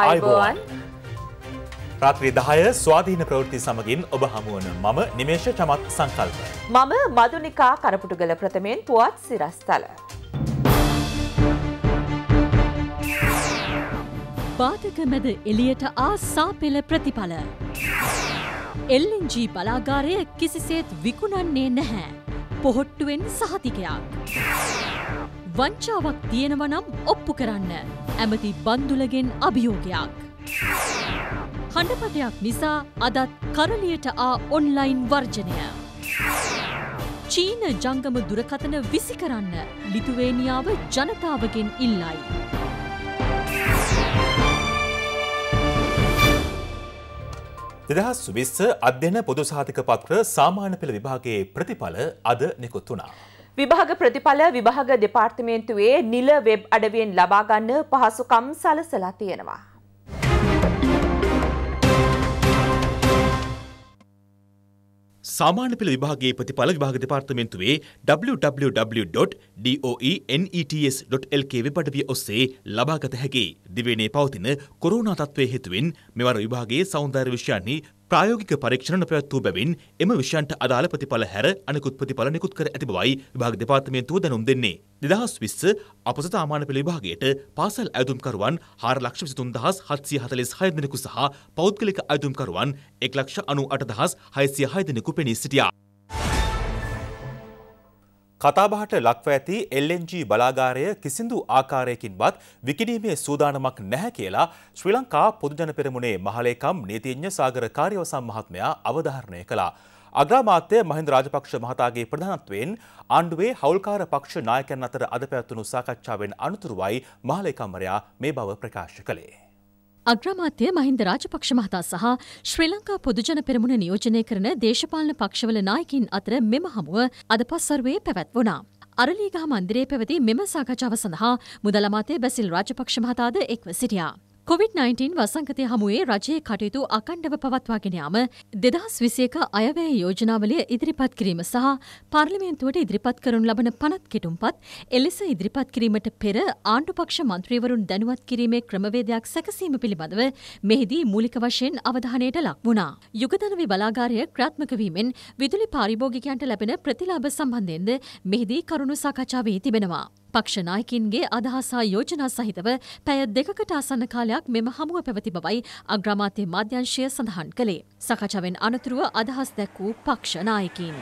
අයිබෝන් රාත්‍රී දහය ස්වාධීන ප්‍රවෘත්ති සමගින් ඔබ හමුවන මම නිමේෂ චමත් සංකල්ප. මම මදුනිකා කරපුටුගල ප්‍රථමයෙන් පුවත් සිරස්තල. බාධක මැද එලියට ආ සාපෙළ ප්‍රතිඵල. එල්ලෙන්ජී බලාගාරය කිසිසේත් විකුණන්නේ නැහැ. පොහොට්ටුවෙන් සහතිකයක්. වංචාවක් තියෙනවනම් ඔප්පු කරන්න. ඇමති බන්දුලගෙන් අභියෝගයක්. කණ්ඩපටයක් නිසා අදත් කරලියට ආ ඔන්ලයින් වර්ජනය. චීන ජංගම දුරකතන විසි කරන්න ලිතුවේනිියාව ජනතාවගෙන් ඉල්ලයි. දෙදහස් විස්ස අධ්‍යන පොදු සාධක පත්‍ර සාමාන්‍ය පෙළ විභාගේ ප්‍රතිඵල අද නිකුත් වනා. විභාග ප්‍රතිඵල විභාග දෙපාර්තමේන්තුවේ නිල වෙබ් අඩවියෙන් ලබා ගන්න පහසුකම් සලසලා තියෙනවා. සාමාන්‍ය පෙළ විභාගයේ ප්‍රතිඵල විභාග දෙපාර්තමේන්තුවේ www.doenets.lk වෙබ් අඩවිය ඔස්සේ ලබාගත හැකි. දිවයිනේ පවතින කොරෝනා තත්ත්වයේ හේතුවෙන් මෙවර විභාගයේ සෞන්දර්ය විෂයන්නේ ප්‍රායෝගික පරීක්ෂණ නොපැවැත් වූ බැවින් එම විෂයන්ට අදාළ ප්‍රතිඵල හැර අනෙකුත් ප්‍රතිඵල නිකුත් කර ඇති බවයි විභාග දෙපාර්තමේන්තුව දැනුම් දෙන්නේ. 2020 අපසත ආමාන පෙළ විභාගයට පාසල් අයදුම්කරුවන් 4,27,746 දෙනෙකු සහ පෞද්ගලික අයදුම්කරුවන් 1,98,606 දෙනෙකු පෙනී සිටියා. කතාබහට ලක්ව ඇති LNG බලාගාරය කිසිදු ආකාරයකින්වත් විකිණීමේ සූදානමක් නැහැ කියලා ශ්‍රී ලංකා පොදුජන පෙරමුණේ මහලේකම් නීතිඥ සාගර කාර්යවසම් මහත්මයා අවධාරණය කළා. අග්‍රාමාත්‍ය මහින්ද රාජපක්ෂ මහතාගේ ප්‍රධානත්වයෙන් ආණ්ඩුවේ හවුල්කාර පක්ෂ නායකයන් අතර අද පැවැත්වුණු සාකච්ඡාවෙන් අනතුරුවයි මහලේකම්වරයා මේ බව ප්‍රකාශ කළේ. අග්‍රාමාත්‍ය මහින්ද රාජපක්ෂ මහතා සහ ශ්‍රී ලංකා පොදුජන පෙරමුණ නියෝජනය කරන දේශපාලන පක්ෂවල නායකින් අතර මෙම හමුව අද පස්වරුවේ පැවැත්වුණා. අරලීගහ මන්දිරේ පැවති මෙම සාකච්ඡාව සඳහා මුදල අමාත්‍ය බැසිල් රාජපක්ෂ මහතාද එක්ව සිටියා. COVID-19 වසංගතය හමුවේ රජයේ කටයුතු අකණ්ඩව පවත්වාගෙන යාම දෙදහස් විසයක අයවැය යෝජනාවලිය ඉදිරිපත් කිරීම සහ පාර්ලිමේන්තුවට ඉදිරිපත් කරනු ලබන පනත් කෙටුම්පත් එලෙස ඉදිරිපත් කිරීමට පෙර ආණ්ඩුපක්ෂ මන්ත්‍රීවරුන් දැනුවත් කිරීමේ ක්‍රමවේදයක් සැකසීම පිළිබඳව මෙහිදී මූලික වශයෙන් අවධානයට ලක් වුණා. යුගධනවි බලාගාරය ක්‍රාත්මක වීමෙන් විදුලි පාරිභෝගිකයන්ට ලැබෙන ප්‍රතිලාභ සම්බන්ධයෙන්ද මෙහිදී කරුණු සාකච්ඡා වී තිබෙනවා. පක්ෂ නායකින්ගේ අදහස් හා යෝජනා සහිතව පැය දෙකකට ආසන්න කාලයක් මෙම හමුව පැවති බවයි අග්‍රාමාත්‍ය මාධ්‍යංශය සඳහන් කළේ. සකචාවෙන් අනතුරුව අදහස් දැක් වූ පක්ෂ නායකින්.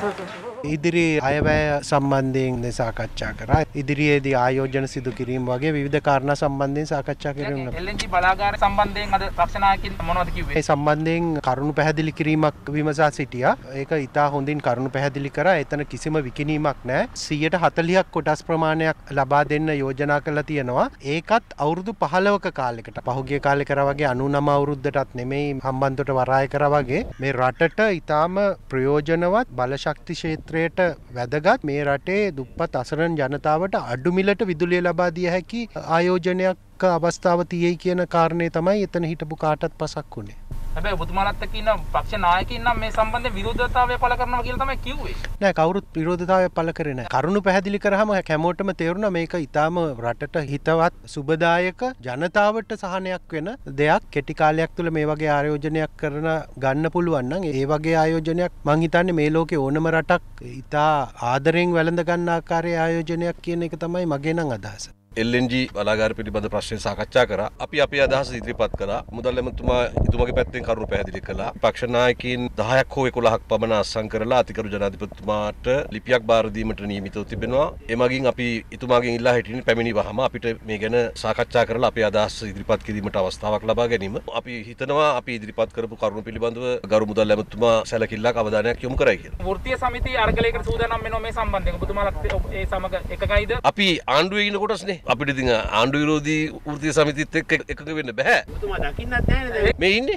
Thank you. ඉදිරි අයවැය සම්බන්ධයෙන් සාකච්ඡා කරා ඉදිරියේදී ආයෝජන සිදු කිරීම වගේ විධ කාරණ සම්බන්ධයෙන් සාකච්ඡා කිරීම බලාගාර සම්බන්ධයෙන් අද ප්‍රක්ෂනාකින් මොනවද කිව්වේ සම්බන්ධයෙන් කරුණු පැහැදිලි කිරීමක් විමසා සිටියා ඒක ඉතා හොඳින් කරුණු පැහැදිලි කරා එතන කිසිම විකිණීමක් නෑ 140ක් කොටස් ප්‍රමාණයක් ලබා දෙන්න යෝජනා කරලා තියෙනවා ඒකත් අවුරුදු 15ක කාලයකට පහුගිය කාලේ කරා වගේ 99 අවුරුද්දටත් නෙමෙයි හම්බන්තොට වරාය කරා වගේ මේ රටට ඉතාම ප්‍රයෝජනවත් බලශක්ති ක්ෂේත්‍ර ක්ෂේත්‍රයට වැදගත් මේ රටේ දුප්පත් අසරණ ජනතාවට අඩුමිලට විදුලිය ලබා දිය හැකි ආයෝජනයක් අවස්ථාව තියෙයි කියන කාරණය තමයි එතන හිටපු කාටත් පසක් වුණේ හැබැයි ඔබතුමාලත් එක්ක ඉන්න පක්ෂ නායකයින් නම් මේ සම්බන්ධයෙන් විරෝධතාවය පළ කරනවා කියලා තමයි කිව්වේ. නෑ කවුරුත් විරෝධතාවය පළ කරේ නෑ. කරුණු පැහැදිලි කරාම හැමෝටම තේරුණා මේක ඊටාම රටට හිතවත් සුබදායක ජනතාවට සහනයක් වෙන දෙයක්. කෙටි කාලයක් තුළ මේ වගේ ආයෝජනයක් කරන ගන්න පුළුවන් නම් ඒ වගේ ආයෝජනයක් මං හිතන්නේ මේ ලෝකේ ඕනම රටක් ඊටා ආදරෙන් වැළඳ ගන්න ආකාරයේ ආයෝජනයක් කියන එක තමයි මගේ නම් අදහස. එල්ජ වලාගාර පිළිබඳ ප්‍රශ්නය සාකච්ඡා කර අපි අපේ අදහස ඉදිරිපත් කලා මුදල් ඇමතුමා ඉතුමගේ පැත්තෙන් කරු පැදිලි කලා පක්ෂනායකින් දහයක් හෝ එකොළහක් පමණ අස්සං කරලා අතිකරු ජනාධිපතුමාට ලිපියක් බාරදීමට නීමිතව තිබෙනවා එමගින් අපි ඉතුමාගේ ඉල්ලා හිටින් පැමිණි වහම අපිට මේ ගැන සාකච්ඡා කරලා අපේ අදහස් ඉදිරිපත් කිරීමට අවස්ථාවක් ලබා ගැනීම අපි හිතනවා අපි ඉදිරිපත් කරපු කරුණු පිළිබඳව ගරු මුදල් ඇමතුමා සැලකිල්ලක් අවධානයක් යොමු කරයි කියලා. වෘත්තීය සමිතිය අරගලයකට සූදානම් වෙනවා මේ සම්බන්ධයෙන්. ඔබතුමාලා ඒ සමග එකගයිද? අපි ආණ්ඩුවේ ඉන්න කොටස්නේ අපිට ඉතින් ආණ්ඩු විරෝධී වෘතිය සමිතිත් එක්ක එකක වෙන්න බැහැ මේ ඉන්නේ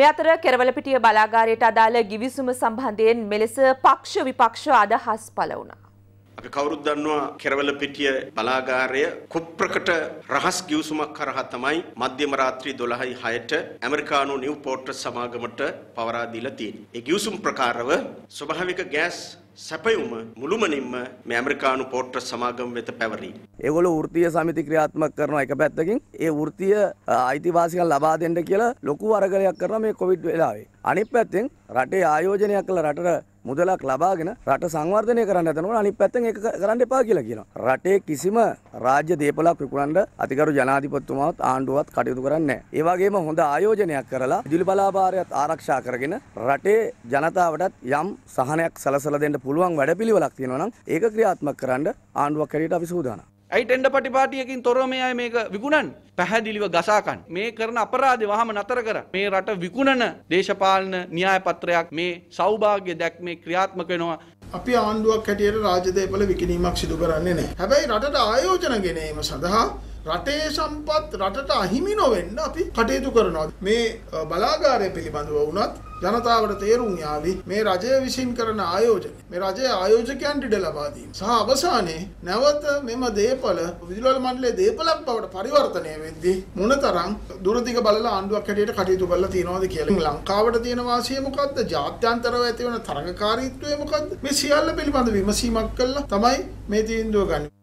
මේ අතර කෙරවලපිටිය බලාගාරයට අදාළ ගිවිසුම සම්බන්ධයෙන් මෙලෙස පක්ෂ විපක්ෂ අදහස් පළ වුණා. අපි කවුරුත් දන්නවා කෙරවල පිටිය බලාගාරය කුප්‍රකට රහස් ගිවිසුමක් කරහා තමයි මධ්‍යම රාත්‍රී 12:06ට ඇමරිකානු නිව් පෝර්ට් සමාගමට පවරා දීලා තියෙන්නේ. ඒ ගිවිසුම් ප්‍රකාරව ස්වභාවික ගෑස් සැපයුම මුළුමනින්ම මේ ඇමරිකානු පෝට්‍රස් සමාගම වෙත පැවරී. ඒගොල්ලෝ වෘත්තීය සමිති ක්‍රියාත්මක කරන එක පැත්තකින් ඒ වෘත්තීය අයිතිවාසිකම් ලබා දෙන්න කියලා ලොකු අරගලයක් කරන මේ කොවිඩ් වෙලාවේ. අනිත් පැත්තෙන් රටේ ආයෝජනයක් කළ රටට මුදලක් ලබාගෙන රට සංවර්ධනය කරන්න ඇතනවට අනි පැත්තෙන් එක කරන්න එපා කියලා කියනවා. රටේ කිසිම රාජ්‍ය දේපලක් විකුණන්න අතිකරු ජනාධිපත්තුමාවත් ආණ්ඩුවත් කටයුතු කරන්න. ඒවාගේම හොඳ ආයෝජනයක් කරලා දිලි බලාභාරයත් ආරක්ෂා කරගෙන රටේ ජනතාවටත් යම් සහනයක් සලසල දෙන්න පුළුවන් වැඩ පිළිවෙලක් තියෙනවා නම් ඒක ක්‍රියාත්මක කරන්න ආණ්ඩුවක් හැටියට අපි සූදානම්. ඇයි ටෙන්ඩ පටිපාටියකින් තොරව මේ අය මේක විකුණන් පැහැදිලිව ගසාකන් මේ කරන අපරාධ වහම නතර කර මේ රට විකුණන දේශපාලන න්‍යායපත්‍රයක් මේ සෞභාග්‍ය දැක්මේ ක්‍රියාත්මක වෙනවා අපි ආණ්ඩුවක් හැටියට රාජදේපල විකිණීමක් සිදු කරන්නේ නැහැ. හැබැයි රටට ආයෝජන ගෙනීම සඳහා රටේ සම්පත් රටට අහිමි නොවෙන්න අපි කටයුතු කරනවා. මේ බලාගාරය පිළිබඳව වුණත් ජනතාවට තේරුම් යාවි මේ රජය විසින් කරන ආයෝජන මේ රජය ආයෝජකයන්ට ඉඩ ලබා දීම සහ අවසානයේ නැවත මෙම දේපල විදුලල් මණ්ඩලයේ දේපලක් බවට පරිවර්තනය වෙද්දී මොනතරම් දුරදිග බලලා ආණ්ඩුවක් හැටියට කටයුතු කරලා තියනවද කියලා ලංකාවට තියෙන වාසිය මොකද්ද ජාත්‍යන්තරව ඇතිවන තරඟකාරීත්වය මොකද්ද මේ සියල්ල පිළිබඳ විමසීමක් කළා තමයි මේ තීන්දුව ගන්නේ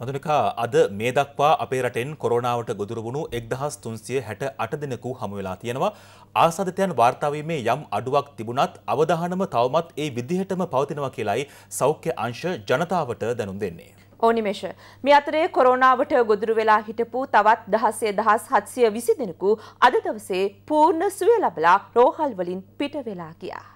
මදුනිකා අද මේ දක්වා අපේ රටෙන් කොරෝනාවට ගොදුරුවුණු එක්දහස් තුන්සිය හැට අට දෙනෙකු හමුවෙලා තියෙනවා. ආසාධතයන් වාර්තාවීමේ යම් අඩුවක් තිබුණත් අවධානම තවමත් ඒ විදිහටම පවතිනවා කියලයි සෞඛ්‍ය අංශ ජනතාවට දැනුම් දෙන්නේ. ඕනිමේෂ මේ අතරේ කොරෝනාවට ගොදුරු වෙලා හිටපු තවත් දහසේ දහස් හත්සිය විසි දෙනෙකු අද දවසේ පූර්ණ සුවය ලබලා රෝහල් වලින් පිට වෙලා ගියා.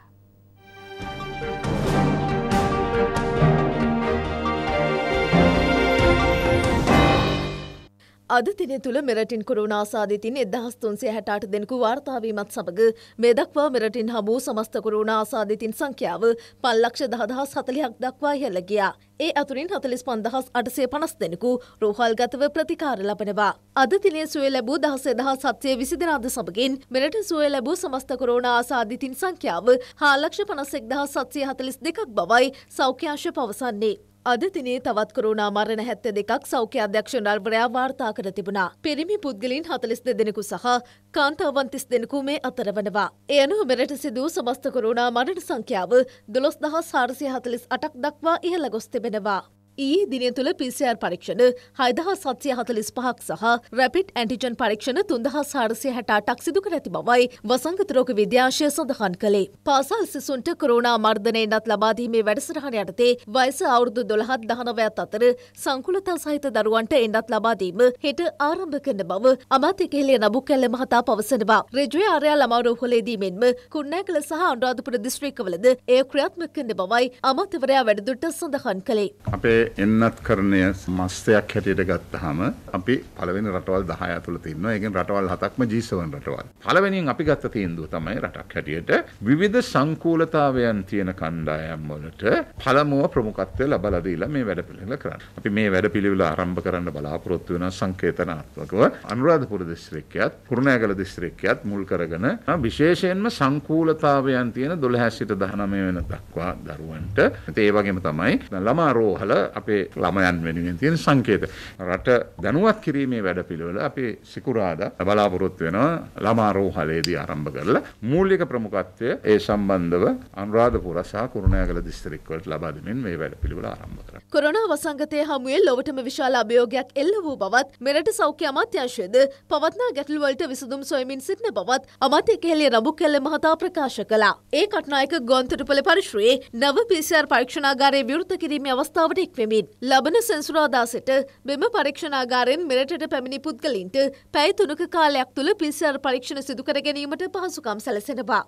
අද දින තුළ මෙරටින් කොරුණා ආසාදිතින් 1368 දෙනෙකු වාර්තා වීමත් සමග මේ දක්වා මෙරටින් හමු සමස්ත කොරුණා ආසාදිතින් සංඛ්‍යාව 510040ක් දක්වා ඉහළ ගියා. ඒ අතුරින් 45850 දෙනෙකු රෝහල්ගතව ප්‍රතිකාර ලබනවා. අද දිනේ සුවය ලැබූ 11720 දෙනාද සමගින් මෙරට සුවය ලැබූ සමස්ත කොරුණා ආසාදිතින් සංඛ්‍යාව 451742ක් බවයි සෞඛ්‍ය අංශ පවසන්නේ. අද දිනේ තවත් කොරුණා මරණ හැත්ත දෙකක් සෞඛ්‍ය අධ්‍යක්ෂ නල්වරයා වාර්තා කර තිබුණා. පිරිමි පුද්ගලින් හතලිස් දෙදෙනෙකු සහ කාන්තාවන් තිස් දෙනෙකු මේ අතර වනවා. ඒ අනුව මෙරට සිදූ සමස්ත කොරුණා මරණ සංඛ්‍යාව දොළොස් දහස් හාරසිය හතලිස් අටක් දක්වා ඉහළ ගොස් තිබෙනවා. ඊයේ දිනය තුළ පිසිR පරීක්ෂණ හයදහා සත්‍යය හතලිස් පහක් සහ රැපිට් ඇන්ටිජන් පරීක්ෂණ තුන්දහා සාරසය හැටාටක් සිදු කර ඇති බවයි වසංගතරෝග විද්‍යාශය සඳහන් කළේ. පාසල් සිසුන්ට කොරුණා මර්ධනයනත් ලබාදීමේ වැඩසටහන යටතේ වයිස අවුරුදු දොළහත් දහනවයත් අතර සංකුලතා සහිත දරුවන්ට එන්නත් ලබාදීම හෙට ආරම්භ කරන බව අමාත්‍ය කෙලේ නබු කැල්ල මහතා පවසනවා. රජුවේ අරයා ළමවරෝහලේදී මෙන්ම කුන්නෑකළ සහ අනුරාධපුර දිස්ත්‍රික්කවලද එය ක්‍රියාත්මක කරන බවයි අමාත්‍යවරයා වැඩදුරට සඳහන් කළේ. අපේ එන්නත් කරණය මස්තයක් හැටියට ගත්තහම අපි පළවෙනි රටවල් 10 ඇතුළත ඉන්නවා. ඒකෙන් රටවල් හතක්ම G7 රටවල්. පළවෙනියෙන් අපි ගත්ත තීන්දුව තමයි රටක් හැටියට විවිධ සංකූලතාවයන් තියෙන කණ්ඩායම් වලට පළමුව ප්‍රමුඛත්වය ලබා දීලා මේ වැඩපිළිවෙල කරන්න. අපි මේ වැඩපිළිවෙල ආරම්භ කරන්න බලාපොරොත්තු වෙන සංකේතනාත්මකව අනුරාධපුර දිස්ත්‍රික්කයත් කුරුණෑගල දිස්ත්‍රික්කයත් මුල් කරගෙන විශේෂයෙන්ම සංකූලතාවයන් තියෙන 12 සිට 19 වෙන දක්වා දරුවන්ට ඒ වගේම තමයි ළමා රෝහල අපේ ළමයන් වෙනුවෙන් තියෙන සංකේත. රට දැනුවත් කිරීමේ වැඩපිළිවෙල අපේ සිකුරාදා බලාපොරොත්තු වෙනවා ළමා රෝහලේදී ආරම්භ කරලා මූලික ප්‍රමුඛත්වය ඒ සම්බන්ධව අනුරාධපුර සහ කුරුණෑගල දිස්ත්‍රික්කවලට ලබා දෙමින් මේ වැඩපිළිවෙල ආරම්භ කරනවා. කොරෝනා වසංගතය හමුවේ ලොවටම විශාල අභියෝගයක් එල්ල වූ බවත් මෙරට සෞඛ්‍ය අමාත්‍යාංශයද පවත්නා ගැටලුවලට විසඳුම් සොයමින් සිටින බවත් අමාත්‍ය කෙහෙලිය රබු කෙල්ල මහතා ප්‍රකාශ කළා. ඒ කටනායක ගොන්තුරුපල පරිශ්‍රයේ නව PCR පරීක්ෂණාගාරයේ විවෘත කිරීමේ අවස්ථාවට එක් වෙමින් ලබන සෙන්සුරාදා සිට මෙම පරීක්ෂණාගාරයෙන් මෙරටට පැමිණි පුද්ගලින්ට පැය තුනක කාලයක් තුළ පිසිර් පරීක්ෂණ සිදුකර ගැනීමට පහසුකම් සැලසෙනවා.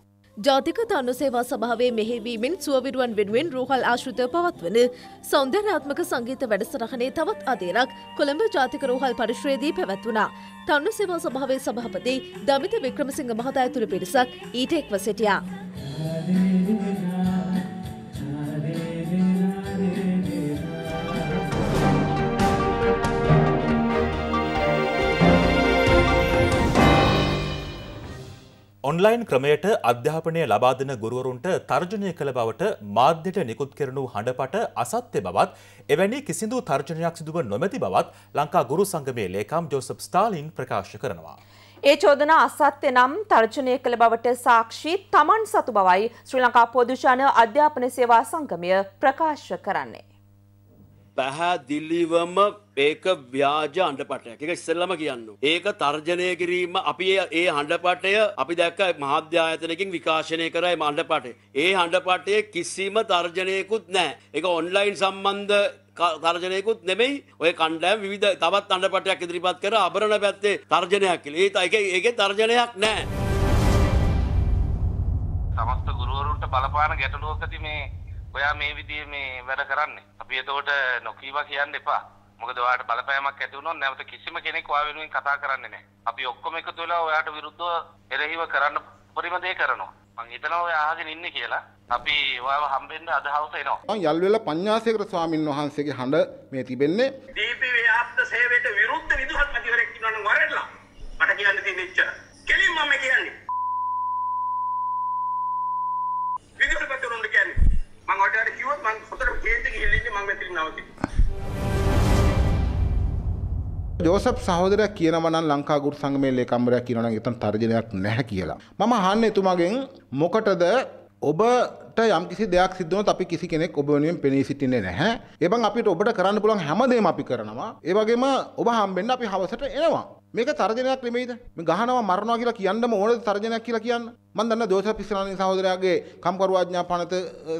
ජාතික තන්න සේවා සභාවේ මෙහෙවීමෙන් සුවවිරුවන් වෙනුවෙන් රෝහල් ආශෘතය පවත්වන සෞන්දර්යාත්මක සංගීත වැඩසරහනේ තවත් අදේරක් කොළඹ ජාතික රෝහල් පරිශ්‍රයේදී පැවැත්වුණා. තන්න සේවා සභාවේ සභාපති දමිත වික්‍රමසිංහ මහතා ඇතුළු පිරිසක් ඊට එක්ව සිටියා. ඔන්ලයින් ක්‍රමයට අධ්‍යාපනය ලබාදන ගුරුවරුන්ට තර්ජනය කළ බවට මාධ්‍යයට නිකුත් කරනු හඬපට අසත්‍ය බවත් එවැනි කිසිදු තර්ජනයක් සිදුව නොමැති බවත් ලංකා ගුරු සංගමේ ලේකම් ජෝසප් ස්ටාලින් ප්‍රකාශ කරනවා. ඒ චෝදනා අසත්‍ය නම් තර්ජනය කළ බවට සාක්ෂි තමන් සතු බවයි ශ්‍රී ලංකා පොදුෂණ අධ්‍යාපන සේවා සංගමය ප්‍රකාශ කරන්නේ. පැහැදිලිවම ඒක ව්‍යාජ අඩපටයක් එක ඉස්සෙල්ලම කියන්න. ඒක තර්ජනය කිරීම අපි ඒ හඬපටය අපි දැක්ක මහධ්‍යායතනකින් විකාශනය කරයි මණ්ඩපටේ. ඒ හඬපටය කිසිම තර්ජනයකුත් නෑ. එක ඔන්ලයින් සම්බන්ධ තර්ජනයකුත් නෙමෙයි ඔය කණ්ඩෑම් විධ තවත් අඩපටයක් ඉදිරිපත් කර අබරණ පැත්තේ තර්ජනයක් කියල ඒ එක ඒක තර්ජනයක් නෑ. සමස්ත ගුරුවරුන්ට බලපාන ගැටලුවකති මේ ඔයා මේ විදිහේ මේ වැඩ කරන්නේ. අපි එතකොට නොකීවා කියන්න එපා. මොකද ඔයාට බලපෑමක් ඇති වුණොත් නැවත කිසිම කෙනෙක් ඔයා වෙනුවෙන් කතා කරන්නේ නැහැ. අපි ඔක්කොම එකතු වෙලා ඔයාට විරුද්ධව එරෙහිව කරන්න උපරිම දේ කරනවා. මං හිතනවා ඔය අහගෙන ඉන්නේ කියලා. අපි ඔයාව හම්බෙන්න අද හවස එනවා. මං යල්වෙල පඤ්ඤාසේකර ස්වාමින් වහන්සේගේ හඬ මේ තිබෙන්නේ. දීපී ව්‍යාප්ත සේවයට විරුද්ධ විදුහත් මැතිවරයෙක් ඉන්නවනම් වරෙල්ලා. මට කියන්න තියෙන ඉච්චර. කෙලින්ම මම කියන්නේ මම ඔයාලට කිව්වොත් මම හොඳට ගේට් එක ගිහින් ඉන්නේ මම මෙතනින් නවතිනවා ජෝසප් සහෝදරයා කියනවා නම් ලංකා ගුරු සංගමේ ලේකම්වරයා කියනවා නම් එතන තර්ජනයක් නැහැ කියලා. මම අහන්නේ එතුමාගෙන් මොකටද ඔබට යම් කිසි දෙයක් සිද්ධනොත් අපි කිසි කෙනෙක් ඔබ වෙනුවෙන් පෙනී සිටින්නේ නැහැ. ඒ බං අපිට ඔබට කරන්න පුළුවන් හැමදේම අපි කරනවා. ඒ වගේම ඔබ හම්බෙන්න අපි හවසට එනවා. මේක තර්ජනයක් නෙමෙයිද? මේ ගහනවා මරනවා කියලා කියන්නම ඕනද තර්ජනයක් කියලා කියන්න? මම දන්නා දෝෂ පිස්සනානි සහෝදරයාගේ කම්කරුවාඥා පනත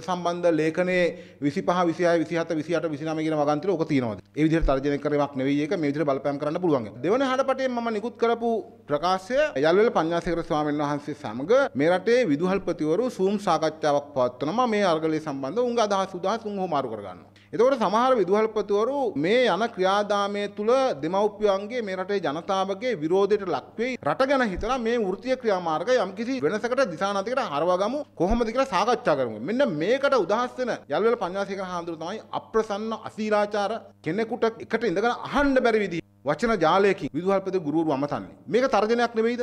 සම්බන්ධ ලේඛනයේ 25 26 27 28 29 කියන වගන්තිල ඕක තියෙනවාද? ඒ විදිහට තර්ජනය කරේමක් නෙවෙයි ඒක මේ විදිහට බලපෑම් කරන්න පුළුවන්. දෙවන හඩපටේ මම නිකුත් කරපු ප්‍රකාශය යල්වැල පඤ්ඤාසේකර ස්වාමීන් වහන්සේ සමග මේ රටේ විදුහල්පතිවරු සූම් සාකච්ඡාවක් පවත්වනවා මේ අර්ගලයේ සම්බන්ධව උංගා 10 උදාස් උන් හොමාරු කරගන්නවා. එතකොට සමහර විදුහල්පතිවරු මේ යන ක්‍රියාදාමය තුළ දෙමව්පියන්ගේ මේ රටේ ජනතාවගේ විරෝධයට ලක්වෙයි රට ගැන හිතලා මේ වෘත්තීය ක්‍රියාමාර්ග යම්කිසි වෙනසකට දිසානාතිකට හරවගමු කොහොමද කියලා සාකච්ඡා කරමු. මෙන්න මේකට උදහස් වෙන යල්වල පඤ්ඤාසේකර හාමුදුරුවෝ තමයි අප්‍රසන්න අශීලාචාර කෙනෙකුට එකට ඉඳගෙන අහන්න බැරි විදිහ වචන ජාලයකින් විදුහල්පති ගුරුවරු අමතන්නේ. මේක තර්ජනයක් නෙවෙයිද?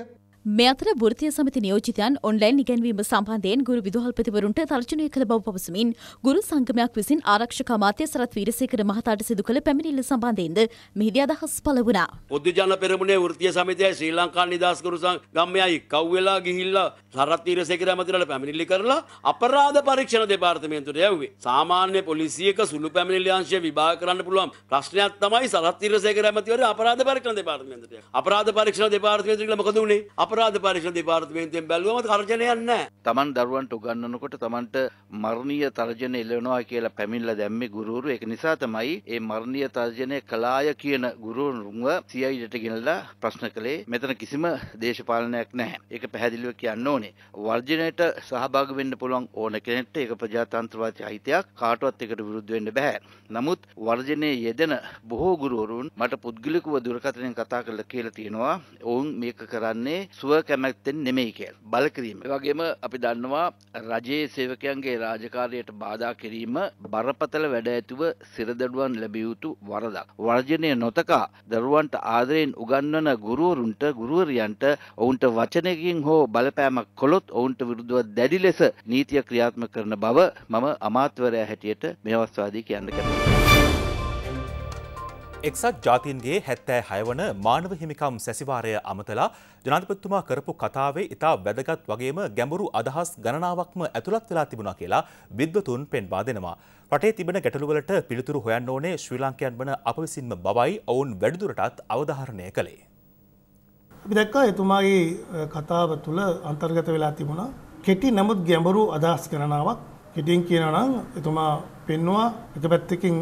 මේ අතර වෘත්තීය සමිති නියෝජිතයන් ඔන්ලයින් ඉගැන්වීම සම්බන්ධයෙන් ගුරු විදුහල්පතිවරුන්ට තර්ජනය කළ බව පවසමින් ගුරු සංගමයක් විසින් ආරක්ෂක අමාත්‍ය සරත් වීරසේකර මහතාට සිදු කළ පැමිණිල්ල සම්බන්ධයෙන්ද මෙහිදී අදහස් පළ වුණා. උද්දුජන පෙරමුණේ වෘත්තීය සමිතියයි ශ්‍රී ලංකා නිදහස් ගුරු සංගමයයි කව් වෙලා ගිහිල්ලා සරත් වීරසේකර මහතාට පැමිණිලි කරලා අපරාධ පරීක්ෂණ දෙපාර්තමේන්තුවට යව්වේ. සාමාන්‍ය පොලිසියක සුළු පැමිණිලි අංශය විභාග කරන්න පුළුවන් ප්‍රශ්නයක් තමයි සරත් වීරසේකර මහතාට අපරාධ පරීක්ෂණ දෙපාර්තමේන්තුවට. අපරාධ පරීක්ෂණ දෙපාර්තමේන්තුවට මොකද උනේ? අපරාධ පරිශද පාර්තමේන්තයෙන් බැලුවම තර්ජනයක් නෑ තමන් දරුවන්ට උගන්නනකොට තමන්ට මරණීය තර්ජන එලෙනවා කියලා පැමිණලා දැම්මේ ගුරුවරු ඒක නිසා තමයි ඒ මරණීය තර්ජනය කලාය කියන ගුරුවරුන්ව CIDට ගෙනලා ප්‍රශ්න කළේ මෙතන කිසිම දේශපාලනයක් නැහැ. ඒක පැහැදිලිව කියන්න ඕනේ. වර්ජනයට සහභාගී වෙන්න පුළුවන් ඕන කෙනෙක්ට ඒක ප්‍රජාතන්ත්‍රවාදී අයිතියක් කාටවත් ඒකට විරුද්ධ වෙන්න බෑ. නමුත් වර්ජනයේ යෙදෙන බොහෝ ගුරුවරුන් මට පුද්ගලිකව දුරකථනයෙන් කතා කරලා කියලා තියෙනවා. ඔවුන් මේක කරන්නේ සුව කැමැත්තෙන් නෙමෙයි කියල් බලකිරීම. වගේම අපි දන්නවා රජයේ සේවකයන්ගේ රාජකාරයට බාධා කිරීම බරපතල වැඩ ඇතුව සිරදඩුවන් ලැබියයුතු වරදක්. වර්ජනය නොතකා දරුවන්ට ආදරයෙන් උගන්වන ගුරුවරුන්ට ගුරුවරියන්ට ඔවුන්ට වචනයකින් හෝ බලපෑමක් කොළොත් ඔවුන්ට විරුද්ධුව දැඩි ලෙස නීතිය ක්‍රියාත්ම කරන බව මම අමාත්වරයා හැටියට මෙවස්වාදී කියන්න කැමති. එක්සත් ජාතින්ගේ හැත්තෑ හයවන මානව හිමිකම් සැසිවාරය අමතලා ජනාධිපත්තුමා කරපු කතාවේ ඉතා වැදගත් වගේම ගැඹුරු අදහස් ගණනාවක්ම ඇතුළත් වෙලා තිබුණා කියලා විද්වතුන් පෙන්වා දෙනවා. රටේ තිබෙන ගැටලුවලට පිළිතුරු හොයන්න ඕනේ ශ්‍රී ලංකයන් වන අප විසින්ම බවයි ඔවුන් වැඩිදුරටත් අවධාරණය කළේ. අපි දැක්කා එතුමාගේ කතාව තුළ අන්තර්ගත වෙලා තිබුණා. කෙටි නමුත් ගැඹුරු අදහස් ගණනාවක් කෙටියෙන් කියනවා නම් එතුමා පෙන්නවා එක පැත්තකින්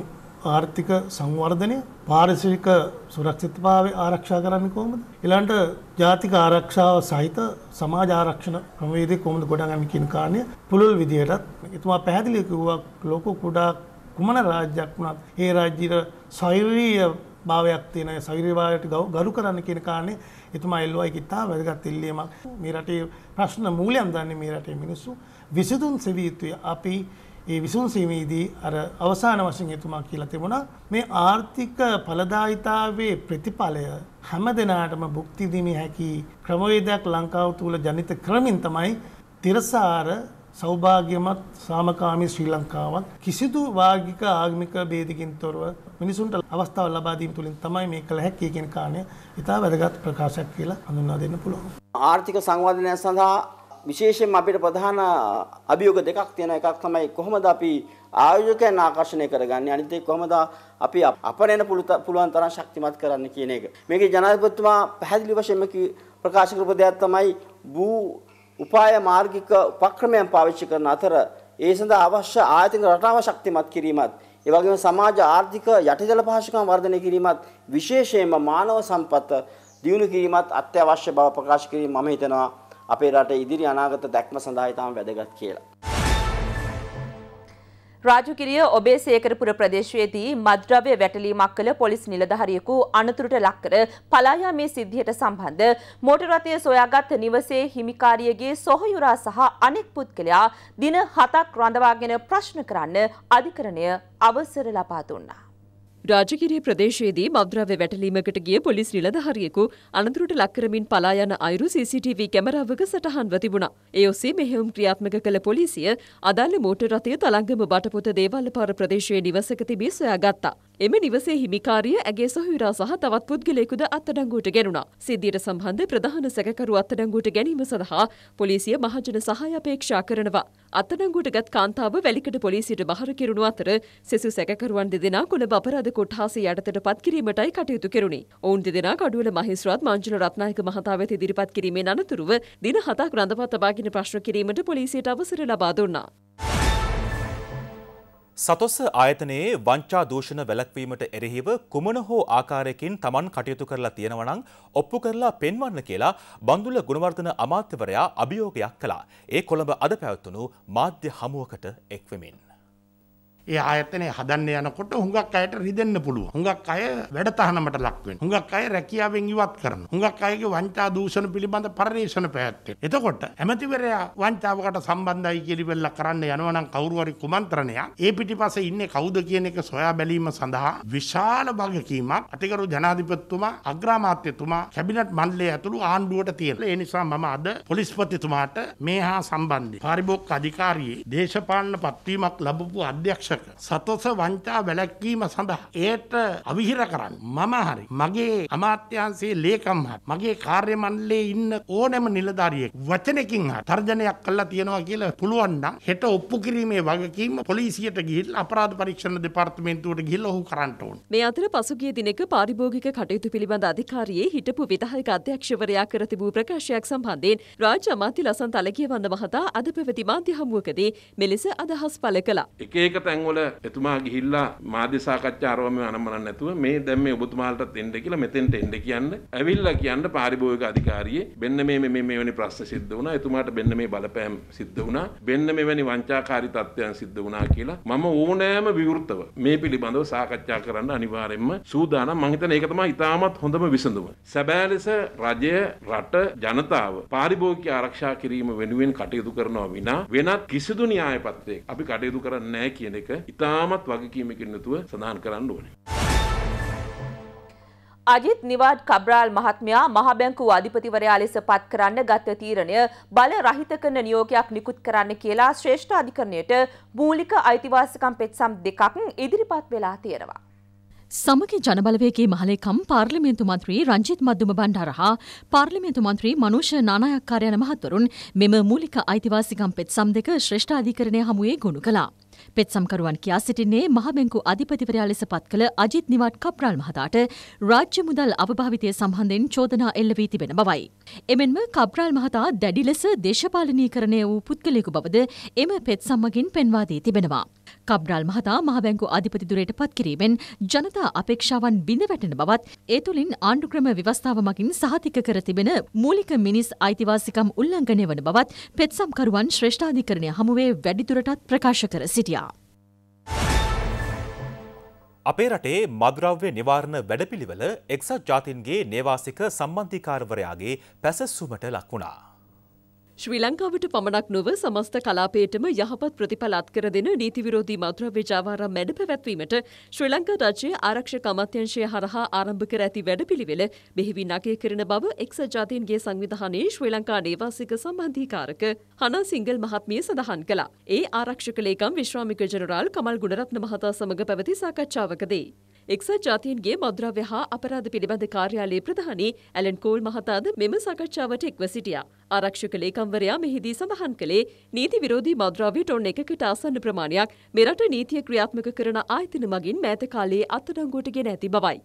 ආර්ථික සංවර්ධනය පාරිසරික සුරක්ෂිතභාවය ආරක්ෂා කරන්නේ කොහොමද? ඊළඟට ජාතික ආරක්ෂාව සහිත සමාජ ආරක්ෂණ ක්‍රමවේදය කොහොමද ගොඩනගන්නේ කියන කාරණය පුළුල් විදියටත් එතුමා පැහැදිලි කිව්වා ලෝක කුඩා කුමන රාජ්‍යයක් වුණත් ඒ රාජ්‍යයේ සෛරීය භාවයක් තියෙන සෛරීයභාවයට ගරු කරන්න කියන කාරණේ එතුමා එල්ලුවා ඒක ඉතා වැදගත් ඉල්ලීමක්. මේ රටේ ප්‍රශ්න මූලයන් දන්නේ මේ රටේ මිනිස්සු විසඳුම් සෙවිය යුතුයි. අපි ඒ විසුන්සීමේදී අර අවසාන වශයෙන් එතුමා කියලා තිබුණා මේ ආර්ථික ඵලදායිතාවේ ප්‍රතිඵලය හැම දිනාටම භුක්ති විඳීමේ හැකි ක්‍රමවේදයක් ලංකාව තුල ජනිත ක්‍රමින් තමයි තිරසාර සෞභාග්‍යමත් සාමකාමී ශ්‍රී ලංකාවක් කිසිදු වාගික ආගමික ભેදකින් තොරව මිනිසුන්ට අවස්ථාව ලබා දීම තුළින් තමයි මේ කළ හැකි කියන කාරණය ඉතා වැදගත් ප්‍රකාශයක් කියලා හඳුන්වා දෙන්න පුළුවන්. ආර්ථික සංවර්ධනය සඳහා විශේෂයෙන් අපිට ප්‍රධාන අභියෝග දෙකක් තියෙන එකක් තමයි කොහොමද අපි ආයෝජකයන් ආකර්ෂණය කරගන්නේ අනිත් එක කොහොමද අපි අපරණ පුළුවන් තරම් ශක්තිමත් කරන්න කියන එක. මේකේ ජනාධිපතිතුමා පැහැදිලි වශයෙන්ම ප්‍රකාශ කරපු දෙයක් තමයි භූ උපාය මාර්ගික උපක්‍රමයන් පාවිච්චි කරන අතර ඒ සඳහා අවශ්‍ය ආයතන රටාව ශක්තිමත් කිරීමත් ඒ වගේම සමාජ ආර්ථික යටිදල පහසුකම් වර්ධනය කිරීමත් විශේෂයෙන්ම මානව සම්පත දියුණු කිරීමත් අත්‍යවශ්‍ය බව ප්‍රකාශ කිරීම මම හිතනවා අපේ රටේ ඉදිරි අනාගත දැක්ම සඳහා ඉතාම වැදගත් කියලා. රාජුකිරිය ඔබේ සේකරපුර ප්‍රදේශයේදී මද්‍රව්‍ය වැටලීමක් කළ පොලිස් නිලධාරියෙකු අනතුරට ලක්කර පලායාමේ සිද්ධියට සම්බන්ධ මෝටර් රථය සොයාගත් නිවසේ හිමිකාරියගේ සොහයුරා සහ අනෙක් පුද්ගලයා දින 7ක් රඳවාගෙන ප්‍රශ්න කරන්න අධිකරණය අවසර ලබා දුන්නා. රාජගිරිය ප්‍රදේශයේදී මද්‍රව්‍ය වැටලීමකට ගිය පොලිස් නිලධාරියෙකු අනතුරට ලක්කරමින් පලා යන අයුරු CCTV කැමරාවක සටහන්ව තිබුණා. ඒ ඔස්සේ මෙහෙයුම් ක්‍රියාත්මක කළ පොලිසිය අදාළ මෝටර රථය තලංගම බටපොත දේවාලපාර ප්‍රදේශයේ නිවසක තිබී සොයාගත්තා. එම නිවසේ හිමිකාරිය ඇගේ සොහොයුරා සහ තවත් පුද්ගලයෙකුද අත්අඩංගුවට ගැනුණා. සිද්ධියට සම්බන්ධ ප්‍රධාන සැකකරු අත්අඩංගුවට ගැනීම සඳහා පොලිසිය මහජන සහාය අපේක්ෂා කරනවා. අත්අඩංගුවට ගත් කාන්තාව වැලිකඩ පොලිසියට බහර කෙරුණු අතර සෙසු සැකකරුවන් දෙදෙනා කොළඹ අපරාධ කොට්ඨාසය යටතට පත් කිරීමටයි කටයුතු කෙරුණේ. ඔවුන් දෙදෙනා කඩුවල මහේස්ත්‍රාත් මංජුල රත්නායක මහතා වෙත ඉදිරිපත් කිරීමෙන් අනතුරුව දින 7ක් රඳවා තබාගෙන ප්‍රශ්න කිරීමට පොලිසියට අවසර ලබා දුන්නා. සතොස්ස ආයතනයේ වංචා දූෂණ වැළැක්වීමට එරෙහිව කුමන හෝ ආකාරයකින් තමන් කටයුතු කරලා තියෙනවනම් ඔප්පු කරලා පෙන්වන්න කියලා බන්දුල ගුණවර්ධන අමාත්‍යවරයා අභියෝගයක් කළා. ඒ කොළඹ අද පැවැත්වුණු මාධ්‍ය හමුවකට එක්වෙමින්. ඒ ආයතනය හදන්න යනකොට හුඟක් අයට රිදෙන්න පුළුවන්. හුඟක් අය වැඩ තහනමට ලක් වෙනවා. හුඟක් අය රැකියාවෙන් ඉවත් කරනවා. හුඟක් අයගේ වංචා දූෂණ පිළිබඳ පරිශන පැවැත්වෙනවා. එතකොට ඇමතිවරයා වංචාවකට සම්බන්ධයි කියලා කරන්න යනවා නම් කවුරු හරි කුමන්ත්‍රණයක් ඒ පිටිපස්සේ ඉන්නේ කවුද කියන එක සොයා බැලීම සඳහා විශාල වගකීමක් අතිගරු ජනාධිපතිතුමා අග්‍රාමාත්‍යතුමා කැබිනට් මණ්ඩලය ඇතුළු ආණ්ඩුවට තියෙනවා. ඒ නිසා මම අද පොලිස්පතිතුමාට මේ හා සම්බන්ධ පාරිභෝගික අධිකාරියේ දේශපාලන පත්වීමක් ලැබපු අධ්‍යක්ෂ විටක සතොස වංචා වැළැක්වීම සඳහා ඒට අවිහිර කරන්න මම හරි මගේ අමාත්‍යන්සේ ලේකම්හත් මගේ කාර්ය මණ්ඩලේ ඉන්න ඕනෑම නිලධාරියෙක් වචනකින් හා තර්ජනයක් කළා තියෙනවා කියලා පුළුවන් නම් හෙට ඔප්පු කිරීමේ වගකීම පොලිසියට ගිහිල්ලා අපරාධ පරීක්ෂණ දෙපාර්තමේන්තුවට ගිහිල්ලා ඔහු කරන්න ඕන. මේ අතර පසුගිය දිනක පාරිභෝගික කටයුතු පිළිබඳ අධිකාරියේ හිටපු විධායක අධ්‍යක්ෂවරයා කර තිබූ ප්‍රකාශයක් සම්බන්ධයෙන් රාජ්‍ය අමාත්‍ය ලසන්ත අලගියවන්න මහතා අද පැවති මාධ්‍ය හමුවකදී මෙලෙස අදහස් පළ කළා. එක එක තැන්වල වල එතුමා ගිහිල්ලා මාධ්‍ය සාකච්ඡා ආරවම අනම්මනක් නැතුව මේ දැන් මේ ඔබතුමාලටත් එන්න කියලා මෙතෙන්ට එන්න කියන්න ඇවිල්ලා කියන්න පාරිභෝගික අධිකාරියේ මෙන්න මේ මේ මෙවැනි ප්‍රශ්න සිද්ධ වුණා එතුමාට මෙන්න මේ බලපෑම් සිද්ධ වුණා මෙන්න මෙවැනි වංචාකාරී තත්ත්වයන් සිද්ධ වුණා කියලා මම ඕනෑම විවෘතව මේ පිළිබඳව සාකච්ඡා කරන්න අනිවාර්යෙන්ම සූදානම් මං හිතන්නේ ඒක තමයි ඉතාමත් හොඳම විසඳුම සැබෑ ලෙස රජය රට ජනතාව පාරිභෝගික ආරක්ෂා කිරීම වෙනුවෙන් කටයුතු කරනවා විනා වෙනත් කිසිදු න්‍යායපත්‍රයක අපි කටයුතු කරන්නේ නැහැ කියන එක ඉතාමත් වගකීමකින් නැතුව සඳහන් කරන්න ඕනේ. අජිත් නිවාඩ් කබ්‍රාල් මහත්මයා මහබැංකු අධිපතිවරයා ලෙස පත් කරන්න ගත්ත තීරණය බල රහිත කරන නියෝගයක් නිකුත් කරන්න කියලා ශ්‍රේෂ්ඨ අධිකරණයට මූලික අයිතිවාසිකම් පෙත්සම් දෙකක් ඉදිරිපත් වෙලා තියෙනවා. සමග ජනබලවේගේ මහලේකම් පාර්ලිමේන්තු මන්ත්‍රී රංජිත් මධ්දුම බණ්ඩාරහා පාර්ලිමේන්තු මන්ත්‍රී මනුෂ නානායක්කාරයන මහත්වරුන් මෙම මූලික අයිතිවාසිකම් පෙත්සම් දෙක ශ්‍රේෂ්ඨාධිකරණය හමුවේ ගොුණු කලා. පෙත්සම්කරුවන් කියා සිටින්නේ මහබැංකු අධිපතිවරයා ලෙස පත් කළ අජිත් නිවාට් කප්රාල් මහතාට රාජ්‍ය මුදල් අපභාවිතය සම්බන්ධයෙන් චෝදනා එල්ල වී තිබෙන බවයි. එමෙන්ම කප්රාල් මහතා දැඩි ලෙස දේශපාලනීකරණය වූ පුද්ගලයෙකු බවද එම පෙත්සම්මගින් පෙන්වා දී තිබෙනවා. කබ්රාල් මහතා මහබැංකු අධිපතිදුරයට පත්කිරීමෙන් ජනතා අපේක්ෂාවන් බිඳ වැටෙන බවත් ඒ තුළින් ආණ්ඩුක්‍රම ව්‍යවස්ථාව මගින් සහතික කර තිබෙන මූලික මිනිස් අයිතිවාසිකම් උල්ලංඝනය වන බවත් පෙත්සම්කරුවන් ශ්‍රේෂ්ඨාධිකරණය හමුවේ වැඩිදුරටත් ප්‍රකාශ කර සිටියා. අපේ රටේ මදුරව්‍ය නිවාරණ වැඩපිළිවෙල එක්සත් ජාතින්ගේ නේවාසික සම්බන්ධිකාරවරයාගේ පැසැස්සුමට ලක්වුණා. ශ්‍රී ලංකාවට පමණක් නොව සමස්ත කලාපයටම යහපත් ප්‍රතිඵල අත්කර දෙන නීති විරෝධී මත්ද්‍රව්‍ය ජාවාරම් මැඩ පැවැත්වීමට ශ්‍රී ලංකා රාජ්‍ය ආරක්ෂක අමාත්‍යාංශය හරහා ආරම්භ කර ඇති වැඩපිළිවෙල මෙහිවි නගය කරන බව එක්සත් ජාතීන්ගේ සංවිධානයේ ශ්‍රී ලංකා නේවාසික සම්බන්ධීකාරක හනා සිංගල් මහත්මිය සඳහන් කළා. ඒ ආරක්ෂක ලේකම් විශ්‍රාමික ජනරාල් කමල් ගුණරත්න මහතා සමග පැවති සාකච්ඡාවකදී එක්සත් ජාතීන්ගේ මද්‍රව්‍ය හා අපරාධ පිළිබඳ කාර්යාලයේ ප්‍රධානී ඇලන් කෝල් මහතාද මෙම සාකච්ඡාවට එක්ව සිටියා. ආරක්ෂක ලේකම්වරයා මෙහිදී සඳහන් කළේ නීති විරෝධී මද්‍රව්‍ය ටොන් එකකට ආසන්න ප්‍රමාණයක් මෙරට නීතිය ක්‍රියාත්මක කරන ආයතන මගින් මෑත කාලයේ අත්අඩංගුවට ගෙන ඇති බවයි.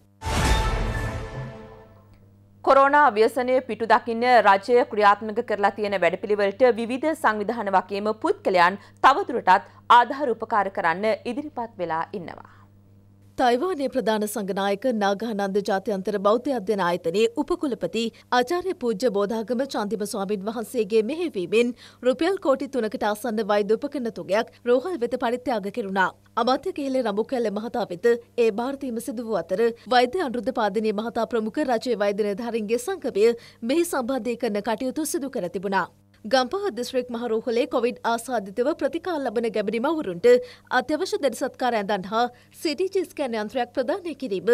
කොරෝනා අව්‍යසනය පිටු දකින්න රජය ක්‍රියාත්මක කරලා තියෙන වැඩපිළිවෙලට විවිධ සංවිධාන වගේම පුද්ගලයන් තවදුරටත් ආධාර උපකාර කරන්න ඉදිරිපත් වෙලා ඉන්නවා. තයිවානය ප්‍රධාන සංගනායක නාගානන්ද ජාත්‍යන්තර බෞද්ධ අධ්‍යන ආයතනයේ උපකුලපති ආචාර්ය පූජ්‍ය බෝධාගම චන්දිම ස්වාමින් වහන්සේගේ මෙහෙවීමෙන් රුපියල් කෝටි තුනකට ආසන්න වෛද්‍ය උපකරණ තුගයක් රෝහල් වෙත පරිත්‍යාග කෙරුණා. අමාත්‍ය කේලේ රඹුකැල්ල මහතා වෙත ඒ භාරතීම සිදු වූ අතර වෛද්‍ය අනුරුද්ධපාදිනී මහතා ප්‍රමුඛ රජයේ වෛද්‍ය නිලධාරීන්ගේ සංකපය මෙහි සම්බන්ධීකරණ කටයුතු සිදු කර තිබුණා. ගම්පහ දිස්ත්‍රික් මහරෝහලේ කොවිඩ් ආසාධිතව ප්‍රතිකාර ලබන ගැබඩි මවරුන්ට අත්‍යවශ්‍ය දෙරිසත්කාර ඇඳන් හා සිටිජි ස්කෑන් යන්ත්‍රයක් ප්‍රදානය කිරීම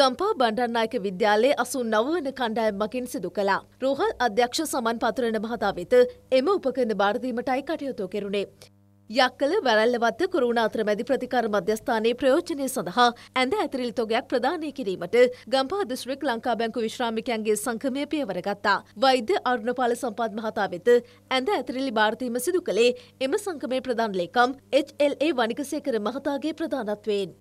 ගම්පා බණ්ඩන්නායක විද්‍යාලයේ අසු නවවන කණ්ඩායම් මකින් සිදු කළා. රෝහල් අධ්‍යක්ෂ සමන් පතුරණ මහතා වෙත එම උපකරණ බාරදීමටයි කටයුතු කෙරුණේ. යක්කල වැරල්ලවත්ත කුරුණ අතරමැදි ප්‍රතිකාර මධ්‍යස්ථානයේ ප්‍රයෝජනය සඳහා ඇඳ ඇතිරිල් තොගයක් ප්‍රදානය කිරීමට ගම්පා දිස්ත්‍රික් ලංකා බැංකු විශ්‍රාමිකයන්ගේ සංගමය පියවර ගත්තා. වෛද්‍ය අරුණපාල සම්පත් මහතා වෙත ඇඳ ඇතිරිලි භාරතීම සිදු කළේ එම සංගමේ ප්‍රධාන ලේකම් HLA වනිකසේකර මහතාගේ ප්‍රධානත්වයෙන්.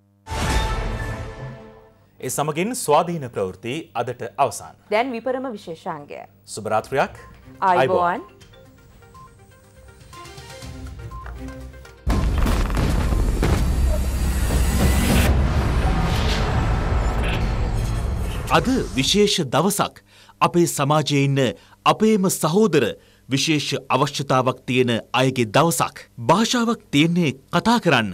ඒ සමගින් ස්වාධීන ප්‍රවෘත්ති අදට අවසන්. දැන් විපරම විශේෂාංගය. සුබරාත්‍රියක්. ආයිබෝන්. අද විශේෂ දවසක් අපේ සමාජයේ ඉන්න අපේම සහෝදර විශේෂ අවශ්‍යතාවක් තියෙන අයගේ දවසක් භාෂාවක් තියෙන්නේ කතා කරන්න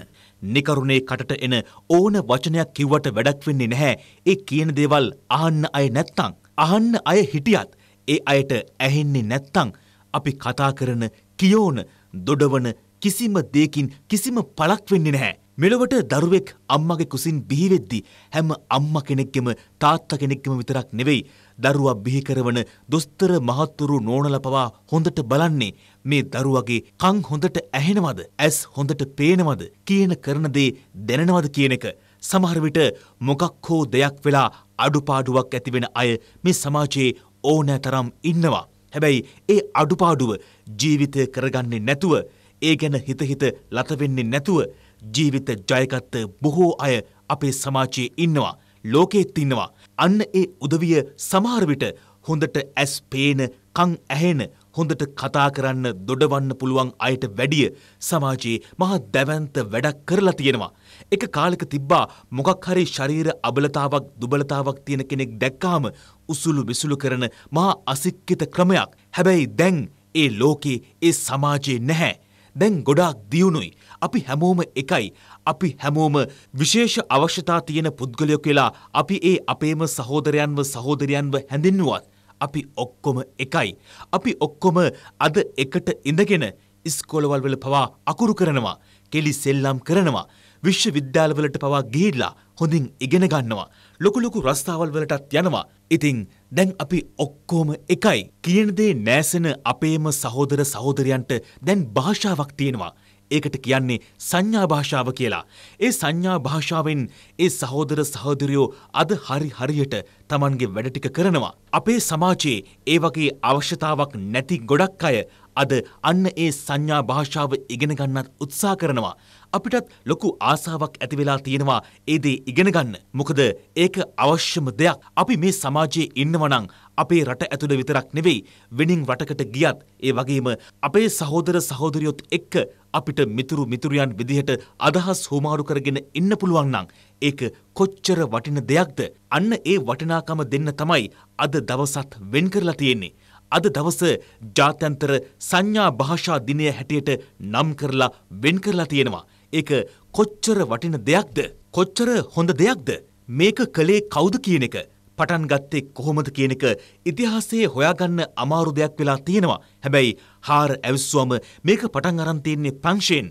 නිකරුණේ කටට එන ඕන වචනයක් කිව්වට වැඩක් වෙන්නේ නැහැ ඒ කියන දේවල් අහන්න අය නැත්තං අහන්න අය හිටියත් ඒ අයට ඇහෙන්නේ නැත්තං අපි කතා කරන කියෝන දොඩවන කිසිම දෙකින් කිසිම පළක් වෙන්නේ නැහැ මෙලොවට දරුවෙක් අම්මගේ කුසින් බිහිවෙද්දී හැම අම්ම කෙනෙක්ගෙම තාත්තා කෙනෙක්ගෙම විතරක් නෙවෙයි දරුවා බිහි කරවන දොස්තර මහත්තුරු නෝනලා පවා හොඳට බලන්නේ මේ දරුවගේ කන් හොඳට ඇහෙනවද ඇස් හොඳට පේනවද කියන කරන දේ දැනෙනවද කියන එක සමහර විට මොකක් හෝ දෙයක් වෙලා අඩුපාඩුවක් ඇතිවෙන අය මේ සමාජයේ ඕනෑ තරම් ඉන්නවා හැබැයි ඒ අඩුපාඩුව ජීවිතය කරගන්නේ නැතුව ඒ ගැන හිතහිත ලතවෙන්නේ නැතුව ජීවිත ජයගත්ත බොහෝ අය අපේ සමාජයේ ඉන්නවා ලෝකෙත් ඉන්නවා. අන්න ඒ උදවිය සමහරවිට හොඳට ඇස් පේන කං ඇහෙන හොඳට කතා කරන්න දොඩවන්න පුළුවන් අයට වැඩිය සමාජයේ මහා දැවන්ත වැඩක් කරලා තියෙනවා. එක කාලෙක තිබ්බා මොකක් හරි ශරීර අබලතාවක් දුබලතාවක් තියෙන කෙනෙක් දැක්කාම උසුළු විසුළු කරන මහා අසික්කිත ක්‍රමයක්. හැබැයි දැන් ඒ ලෝකේ ඒ සමාජයේ නැහැ. දැන් ගොඩාක් දියුණුයි. අපි හැමෝම එකයි. අපි හැමෝම විශේෂ අවශ්‍යතා තියෙන පුද්ගලයෝ කියලා අපි ඒ අපේම සහෝදරයන්ව සහෝදරයන්ව හැඳින්නුවත් අපි ඔක්කොම එකයි. අපි ඔක්කොම අද එකට ඉඳගෙන ඉස්කෝලවල් වල පවා අකුරු කරනවා. කෙලි සෙල්ලම් කරනවා. විශ්ව විද්‍යාලවලට පවා ගිහිල්ලා හොඳින් ඉගෙන ගන්නවා. ලොකු ලොකු රස්තාවල් වලටත් යනවා. ඉතින් දැන් අපි ඔක්කොම එකයි. කියන දේ නෑසෙන අපේම සහෝදර සහෝදරයන්ට දැන් භාෂාවක් තියෙනවා. ඒකට කියන්නේ සංඥා භාෂාව කියලා. ඒ සංඥා භාෂාවෙන් ඒ සහෝදර සහෝදරයෝ අද හරි හරියට Tamanගේ වැඩ ටික කරනවා. අපේ සමාජයේ ඒ වගේ අවශ්‍යතාවක් නැති ගොඩක් අය අද අන්න ඒ සංඥා භාෂාව ඉගෙන ගන්නත් උත්සාහ කරනවා. අපිටත් ලොකු ආසාවක් ඇති වෙලා තියෙනවා ඒ දේ ඉගෙන ගන්න. මොකද ඒක අවශ්‍යම දෙයක්. අපි මේ සමාජයේ ඉන්නවනම් අපේ රට ඇතුළේ විතරක් නෙවෙයි වෙනින් රටකට ගියත් ඒ වගේම අපේ සහෝදර සහෝදරියොත් එක්ක අපිට මිතුරු මිතුරියන් විදිහට අදහස් හුමාරු කරගෙන ඉන්න පුළුවන් නම් ඒක කොච්චර වටින දෙයක්ද? අන්න ඒ වටිනාකම දෙන්න තමයි අද දවසත් වෙන් කරලා තියෙන්නේ. අද දවස ජාත්‍යන්තර සංඥා භාෂා දිනය හැටියට නම් කරලා වෙන් කරලා තියෙනවා. ඒක කොච්චර වටින දෙයක්ද කොච්චර හොඳ දෙයක්ද මේක කළේ කවුද කියන එක පටන් ගත්තේ කොහොමද කියන එක ඉතිහාසයේ හොයාගන්න අමාරු දෙයක් වෙලා තියෙනවා. හැබැයි හාර ඇවිස්සුවම මේක පටන් අරන් තියෙන්නේ ප්‍රංශයෙන්.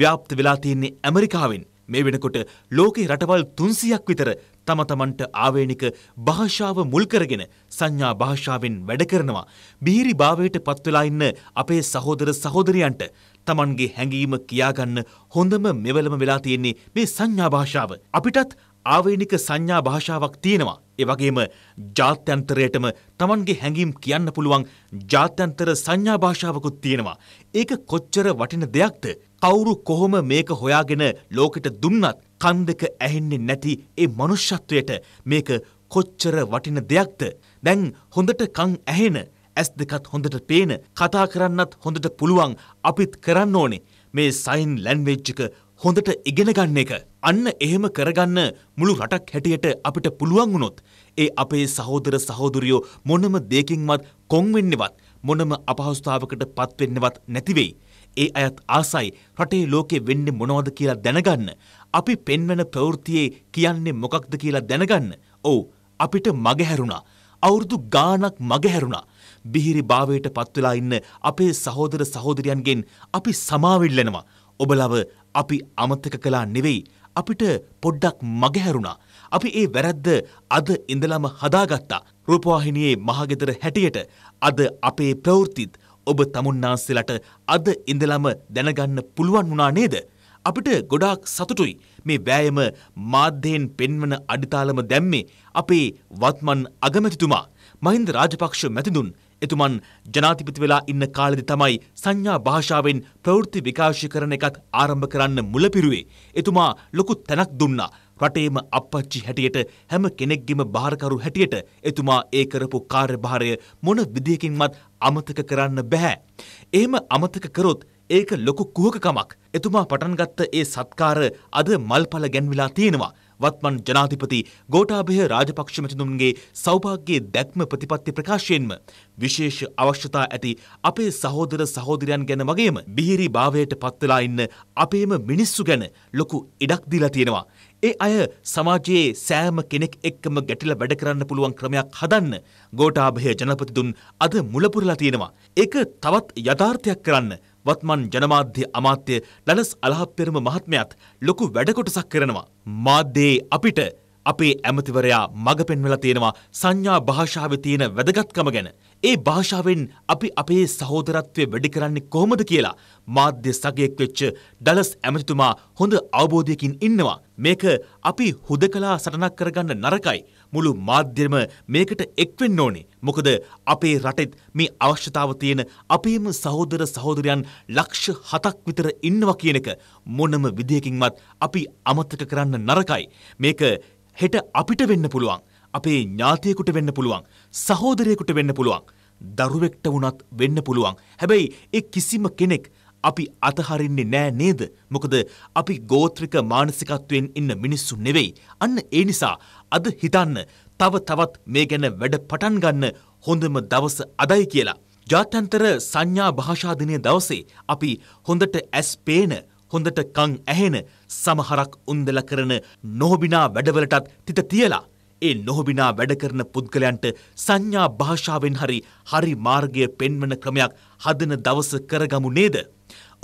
ව්‍යාප්ත වෙලා තියෙන්නේ ඇමරිකාවෙන්. මේ වෙනකොට ලෝකේ රටවල් 300ක් විතර තම තමන්ට ආවේනික භාෂාව මුල් කරගෙන සංඥා භාෂාවෙන් වැඩ කරනවා. බිහිරි භාවයට පත් වෙලා ඉන්න අපේ සහෝදර සහෝදරියන්ට Tamanගේ හැඟීම කියාගන්න හොඳම මෙවලම වෙලා තියෙන්නේ මේ සංඥා භාෂාව. අපිටත් ආවේනික සංඥා භාෂාවක් තියෙනවා. ඒ වගේම ජාත්‍යන්තරයටම Tamanගේ හැඟීම් කියන්න පුළුවන් ජාත්‍යන්තර සංඥා භාෂාවකුත් තියෙනවා. ඒක කොච්චර වටින දෙයක්ද? කවුරු කොහොම මේක හොයාගෙන ලෝකෙට දුන්නත් කන් දෙක ඇහෙන්නේ නැති ඒ මනුෂ්‍යත්වයට මේක කොච්චර වටින දෙයක්ද? දැන් හොඳට කන් ඇහෙන ඇස් දෙකත් හොඳට පේන කතා කරන්නත් හොඳට පුළුවන් අපිත් කරන්න ඕනේ මේ සයින් ලැන්වේජ් එක හොඳට ඉගෙන ගන්න එක. අන්න එහෙම කරගන්න මුළු රටක් හැටියට අපිට පුළුවන් වුණොත් ඒ අපේ සහෝදර සහෝදරියෝ මොනම දෙයකින්වත් කොන් වෙන්නවත් මොනම අපහසුතාවකට පත් වෙන්නවත් නැති වෙයි. ඒ අයත් ආසයි රටේ ලෝකෙ වෙන්නේ මොනවද කියලා දැනගන්න. අපි පෙන්වන ප්‍රවෘත්තියේ කියන්නේ මොකක්ද කියලා දැනගන්න. ඔව් අපිට මගහැරුණා. අවුරුදු ගාණක් මගහැරුණා. බිහිරිභාවයට පත්වලා ඉන්න අපේ සහෝදර සහෝදරියන්ගෙන් අපි සමාවෙල්ලෙනවා. ඔබලව අපි අමතක කළා නෙවෙයි. අපිට පොඩ්ඩක් මගහැරුණා. අපි ඒ වැරැද්ද අද ඉඳලම හදාගත්තා. රූපවාහිනියේ මහගෙදර හැටියට අද අපේ ප්‍රවෘත්තිත් ඔබ තමුන්නාන්සෙලට අද ඉඳලම දැනගන්න පුළුවන් වුණා නේද? අපිට ගොඩාක් සතුටුයි මේ වෑයම මාධ්‍යයෙන් පෙන්වන අඩිතාලම දැම්මේ අපේ වත්මන් අගමැතිතුමා මහින්ද රාජපක්ෂ මැතිඳුන් එතුමන් ජනාධිපති වෙලා ඉන්න කාලෙදි තමයි සංඥා භාෂාවෙන් ප්‍රවෘත්ති විකාශය කරන එකත් ආරම්භ කරන්න මුලපිරුවේ. එතුමා ලොකු තැනක් දුන්නා. රටේම අපච්චි හැටියට හැම කෙනෙක්ගෙම භාරකරු හැටියට එතුමා ඒ කරපු කාර්යභාරය මොන විදියකින්වත් අමතක කරන්න බෑ. එහෙම අමතක කරොත් ඒක ලොකු කුහකකමක්. එතුමා පටන්ගත්ත ඒ සත්කාර අද මල්පල ගැන්විලා තියෙනවා. වත්මන් ජනාධිපති ගෝඨාභය රාජපක්ෂ මැතිතුමන්ගේ සෞභාග්‍යයේ දැක්ම ප්‍රතිපත්ති ප්‍රකාශයෙන්ම විශේෂ අවශ්‍යතා ඇති අපේ සහෝදර සහෝදරයන් ගැන වගේම බිහිරි භාවයට පත්වලා ඉන්න අපේම මිනිස්සු ගැන ලොකු ඉඩක් දීලා තියෙනවා. ඒ අය සමාජයේ සෑම කෙනෙක් එක්කම ගැටිලා වැඩ කරන්න පුළුවන් ක්‍රමයක් හදන්න ගෝඨාභය ජනපතිතුන් අද මුලපුරලා තියෙනවා. ඒක තවත් යථාර්ථයක් කරන්න වත්මන් ජනමාධ්‍ය අමාත්‍ය ලනස් අලහප්පෙරම මහත්මයත් ලොකු වැඩකොටසක් කරනවා. මාධ්‍යයේ අපිට අපේ ඇමතිවරයා මඟ පෙන්වලා තියෙනවා සංඥා භාෂාවේ තියෙන වැදගත්කම ගැන. ඒ භාෂාවෙන් අපි අපේ සහෝදරත්වය වැඩි කරන්නේ කොහොමද කියලා මාධ්‍ය සගයෙක් වෙච්ච ඩලස් ඇමතිතුමා හොඳ අවබෝධයකින් ඉන්නවා. මේක අපි හුදකලා සටනක් කරගන්න නරකයි. මුළු මාධ්‍යම මේකට එක්වෙන්න ඕනේ. මොකද අපේ රටෙත් මේ අවශ්‍යතාව තියෙන අපේම සහෝදර සහෝදරයන් ලක්ෂ හතක් විතර ඉන්නවා කියන එක මොනම විදියකින්වත් අපි අමතක කරන්න නරකයි. මේක හෙට අපිට වෙන්න පුළුවන්. අපේ ඥාතියෙකුට වෙන්න පුළුවන්. සහෝදරයෙකුට වෙන්න පුළුවන්. දරුවෙක්ට වුණත් වෙන්න පුළුවන්. හැබැයි ඒ කිසිම කෙනෙක් අපි අතහරින්නේ නෑ නේද? මොකද අපි ගෝත්‍රික මානසිකත්වයෙන් ඉන්න මිනිස්සු නෙවෙයි. අන්න ඒ නිසා අද හිතන්න තව තවත් මේ ගැන වැඩ පටන් ගන්න හොඳම දවස අදයි කියලා. ජාත්‍යන්තර සංඥා භාෂා දිනයේ දවසේ අපි හොඳට ඇස් පේන හොඳට කං ඇහෙන සමහරක් උන්දල කරන නොහොබිනා වැඩවලටත් තිත තියලා ඒ නොහොබිනා වැඩ කරන පුද්ගලයන්ට සංඥා භාෂාවෙන් හරි හරි මාර්ගය පෙන්වන ක්‍රමයක් හදන දවස කරගමු නේද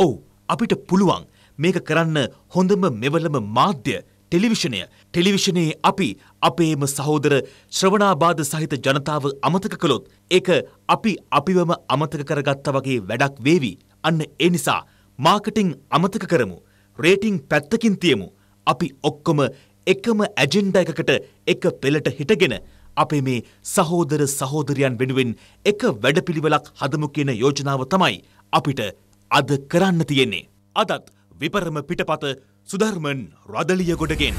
ඔව් අපිට පුළුවන් මේක කරන්න හොඳම මෙවලම මාධ්‍ය ටෙලිවිෂණය ටෙලිවිෂණයේ අපි අපේම සහෝදර ශ්‍රවණාබාධ සහිත ජනතාව අමතක කළොත් ඒක අපි අපිවම අමතක කරගත්තා වගේ වැඩක් වේවි අන්න ඒ නිසා මාකටිං අමතක කරමු රේටිං පැත්තකින් තියමු අපි ඔක්කොම එකම ඇජෙන්ඩා එකකට එක පෙළට හිටගෙන අපේ මේ සහෝදර සහෝදරයන් වෙනුවෙන් එක වැඩපිළිවෙලක් හදමු කියන යෝජනාව තමයි අපිට අද කරන්න තියෙන්නේ. අදත් විපරම පිටපත සුධර්මන් රදලිය ගොඩගෙන්.